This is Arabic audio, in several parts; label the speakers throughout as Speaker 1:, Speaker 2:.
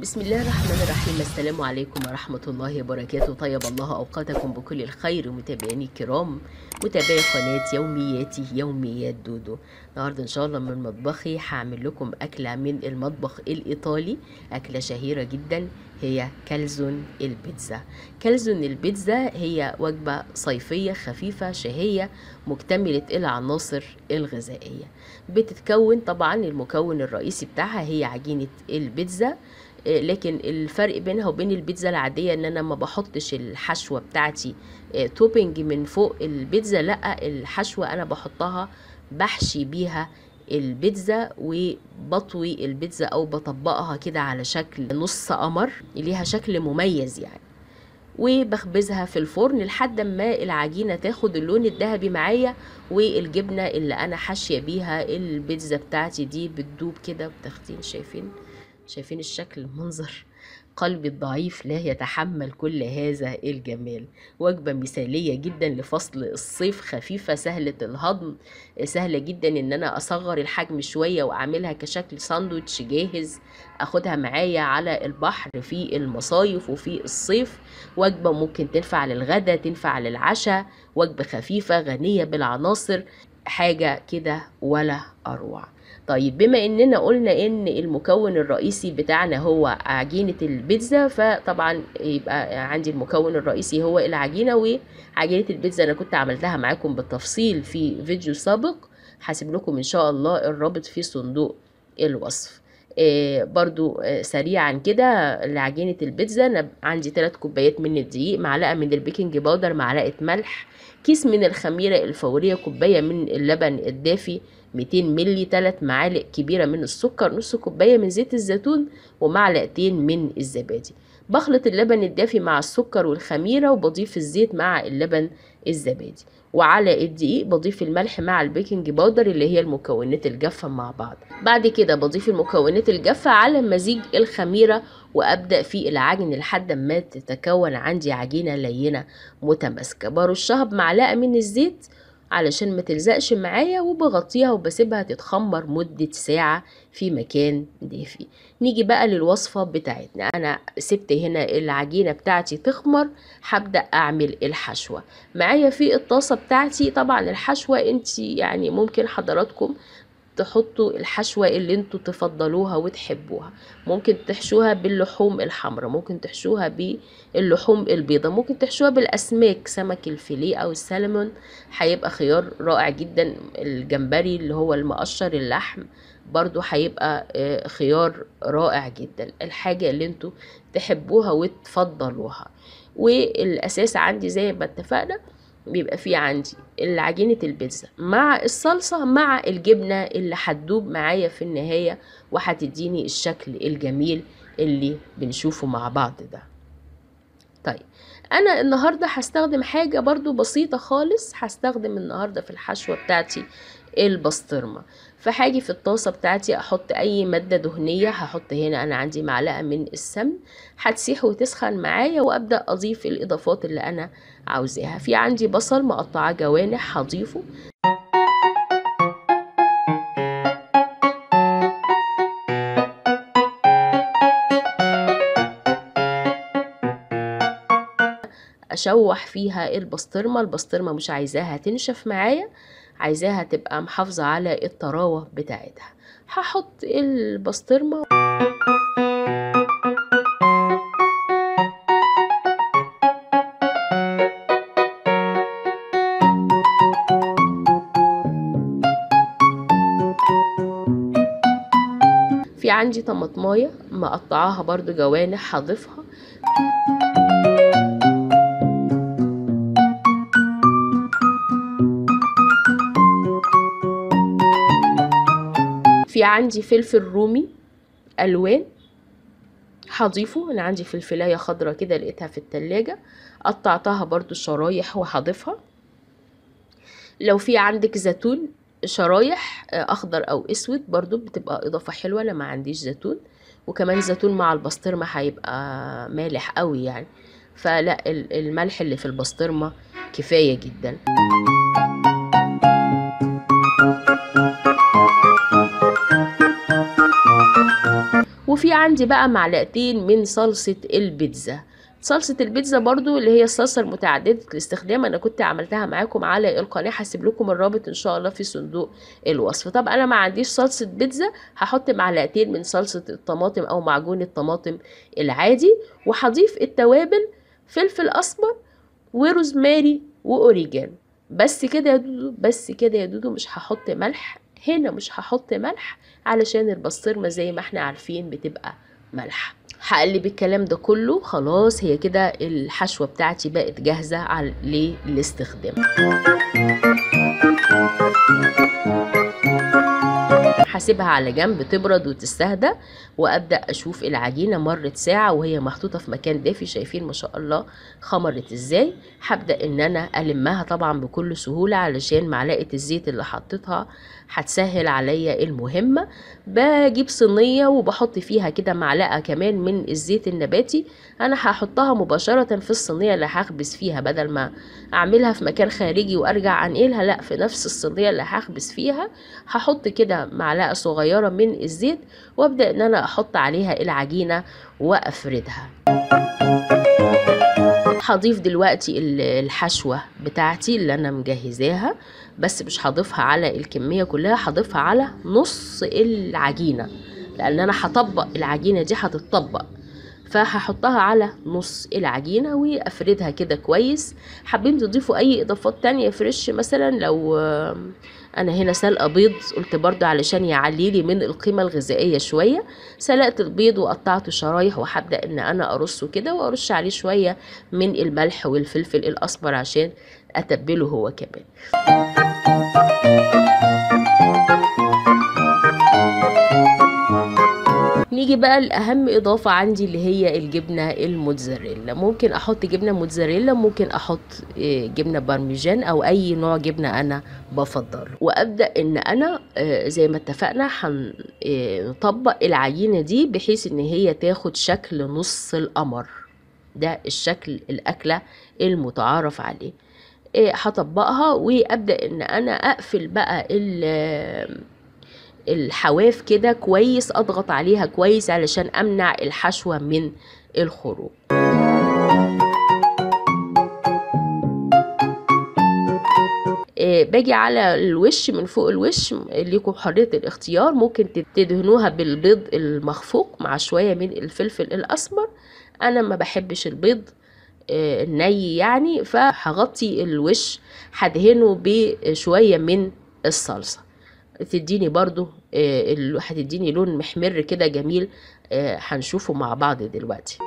Speaker 1: بسم الله الرحمن الرحيم السلام عليكم ورحمة الله وبركاته طيب الله أوقاتكم بكل الخير متابعيني الكرام متابعي قناة يومياتي يوميات دودو النهاردة إن شاء الله من مطبخي هعمل لكم أكلة من المطبخ الإيطالي أكلة شهيرة جدا هي كالزون البيتزا كالزون البيتزا هي وجبة صيفية خفيفة شهية مكتملة العناصر الغذائية بتتكون طبعا المكون الرئيسي بتاعها هي عجينة البيتزا إيه، لكن الفرق بينها وبين البيتزا العادية ان انا ما بحطش الحشوة بتاعتي إيه، توبنج من فوق البيتزا لا الحشوة انا بحطها بحشي بيها البيتزا وبطوي البيتزا او بطبقها كده على شكل نص قمر ليها شكل مميز يعني وبخبزها في الفرن لحد ما العجينة تاخد اللون الذهبي معايا والجبنة اللي انا حاشية بيها البيتزا بتاعتي دي بتدوب كده بتاخدين شايفين شايفين الشكل المنظر قلبي الضعيف لا يتحمل كل هذا الجمال وجبة مثالية جدا لفصل الصيف خفيفة سهلة الهضم سهلة جدا ان انا اصغر الحجم شوية واعملها كشكل ساندوتش جاهز اخدها معايا على البحر في المصايف وفي الصيف وجبة ممكن تنفع للغدا تنفع للعشاء وجبة خفيفة غنية بالعناصر حاجة كده ولا أروع طيب بما اننا قلنا ان المكون الرئيسي بتاعنا هو عجينة البيتزا فطبعا يبقى عندي المكون الرئيسي هو العجينة وعجينة البيتزا انا كنت عملتها معاكم بالتفصيل في فيديو سابق هسيب لكم ان شاء الله الرابط في صندوق الوصف آه، برضو آه، سريعا كده لعجينة البيتزا أنا عندي تلات كوبايات من الدقيق معلقة من البيكنج باودر معلقة ملح كيس من الخميرة الفورية كوباية من اللبن الدافي 200 ملي 3 معالق كبيرة من السكر نص كوباية من زيت الزيتون ومعلقتين من الزبادي بخلط اللبن الدافي مع السكر والخميرة وبضيف الزيت مع اللبن الزبادي وعلى الدقيق بضيف الملح مع البيكنج باودر اللي هي المكونات الجافة مع بعض بعد كده بضيف المكونات الجافة على مزيج الخميرة وأبدأ في العجن لحد ما تتكون عندي عجينة لينة متماسكة برشها بمعلقة من الزيت علشان ما تلزقش معايا وبغطيها وبسيبها تتخمر مدة ساعة في مكان دافي نيجي بقى للوصفة بتاعتنا أنا سبت هنا العجينة بتاعتي تخمر هبدأ أعمل الحشوة معايا في الطاسة بتاعتي طبعا الحشوة انت يعني ممكن حضراتكم تحطوا الحشوة اللي انتوا تفضلوها وتحبوها ممكن تحشوها باللحوم الحمراء ممكن تحشوها باللحوم البيضة ممكن تحشوها بالأسماك سمك الفيليه أو السلمون هيبقى خيار رائع جدا الجمبري اللي هو المقشر اللحم برضو هيبقى آه، خيار رائع جدا الحاجة اللي انتوا تحبوها وتفضلوها والأساس عندي زي ما اتفقنا بيبقى فيه عندي العجينة البيتزا مع الصلصة مع الجبنة اللي هتدوب معايا في النهاية وهتديني الشكل الجميل اللي بنشوفه مع بعض ده طيب انا النهاردة هستخدم حاجة برضو بسيطة خالص هستخدم النهاردة في الحشوة بتاعتي البسطرمة فحاجة في الطاسة بتاعتي احط اي مادة دهنية هحط هنا انا عندي معلقة من السمن هتسيح وتسخن معايا وابدأ اضيف الاضافات اللي انا عاوزاها في عندي بصل مقطعة جوانح هضيفه اشوح فيها البسطرمه البسطرمه مش عايزاها تنشف معايا عايزاها تبقى محافظه على الطراوه بتاعتها هحط البسطرمه عندي طماطمايه مقطعاها برضو جوانح هضيفها في عندي فلفل رومي الوان هضيفه انا عندي فلفلايه خضراء كده لقيتها في التلاجة قطعتها برضو شرايح وهضيفها لو في عندك زيتون شرايح آه، اخضر او اسود برضو بتبقى اضافة حلوة لما عنديش زيتون وكمان زيتون مع البسطرمة هيبقى مالح قوي يعني فلا الملح اللي في البسطرمة كفاية جدا وفي عندي بقى معلقتين من صلصة البيتزا صلصه البيتزا برضو اللي هي الصلصه المتعدده الاستخدام انا كنت عملتها معاكم على القناه هسيب لكم الرابط ان شاء الله في صندوق الوصف طب انا ما عنديش صلصه بيتزا هحط معلقتين من صلصه الطماطم او معجون الطماطم العادي وهضيف التوابل فلفل اسمر وروزماري واوريجان بس كده يا دودو بس كده يا دودو مش هحط ملح هنا مش هحط ملح علشان البصرمة زي ما احنا عارفين بتبقى ملح هقلب الكلام ده كله خلاص هي كده الحشوة بتاعتي بقت جاهزة للاستخدام هسيبها على جنب تبرد وتستهدى وابدا اشوف العجينه مرت ساعه وهي محطوطه في مكان دافي شايفين ما شاء الله خمرت ازاي هبدا ان انا المها طبعا بكل سهوله علشان معلقه الزيت اللي حطيتها هتسهل عليا المهمه بجيب صينيه وبحط فيها كده معلقه كمان من الزيت النباتي انا هحطها مباشره في الصينيه اللي هخبز فيها بدل ما اعملها في مكان خارجي وارجع انقلها لا في نفس الصينيه اللي هخبز فيها هحط كده معلقه معلقة صغيرة من الزيت وابدأ ان انا احط عليها العجينة وافردها هضيف دلوقتي الحشوة بتاعتي اللي انا مجهزاها بس مش هضيفها على الكمية كلها هضيفها على نص العجينة لان انا هطبق العجينة دي هتطبق فهحطها على نص العجينة وافردها كده كويس حابين تضيفوا اي اضافات تانية فريش مثلا لو انا هنا سلقة بيض قلت برضو علشان يعليلي من القيمة الغذائية شوية سلقت البيض وقطعته شرايح وهبدأ ان انا ارصه كده وارش عليه شوية من الملح والفلفل الأصفر عشان اتبله هو كمان نيجي بقى لأهم إضافة عندي اللي هي الجبنة الموتزاريلا ممكن أحط جبنة موتزاريلا ممكن أحط آه، جبنة بارميجان أو أي نوع جبنة أنا بفضله وأبدأ إن أنا آه، زي ما اتفقنا هنطبق آه، العجينة دي بحيث إن هي تاخد شكل نص القمر ده الشكل الأكلة المتعارف عليه هطبقها وأبدأ إن أنا أقفل بقى الحواف كده كويس اضغط عليها كويس علشان امنع الحشوة من الخروج آه، باجي على الوش من فوق الوش ليكم حرية الاختيار ممكن تدهنوها بالبيض المخفوق مع شوية من الفلفل الأسمر أنا ما بحبش البيض آه، الني يعني فهغطي الوش هدهنه بشوية من الصلصة تديني برضو آه، هتديني لون محمر كده جميل آه، هنشوفه مع بعض دلوقتي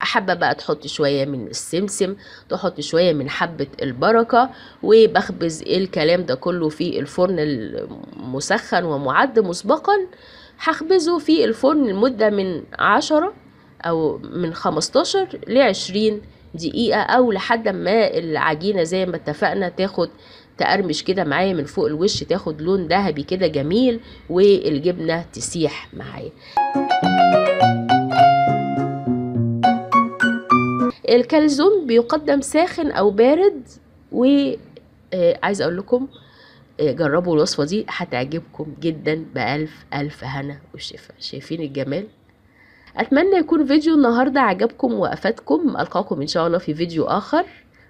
Speaker 1: حابه بقى تحط شويه من السمسم تحط شويه من حبه البركه وبخبز الكلام ده كله في الفرن المسخن ومعد مسبقا هخبزه في الفرن لمده من عشرة او من خمستاشر لعشرين دقيقه او لحد ما العجينه زي ما اتفقنا تاخد تقرمش كده معايا من فوق الوش تاخد لون ذهبي كده جميل والجبنه تسيح معايا الكالزون بيقدم ساخن او بارد و آه، اقول لكم آه، جربوا الوصفة دي هتعجبكم جدا بألف ألف هنا وشفا شايفين الجمال أتمنى يكون فيديو النهاردة عجبكم وأفادكم ألقاكم إن شاء الله في فيديو آخر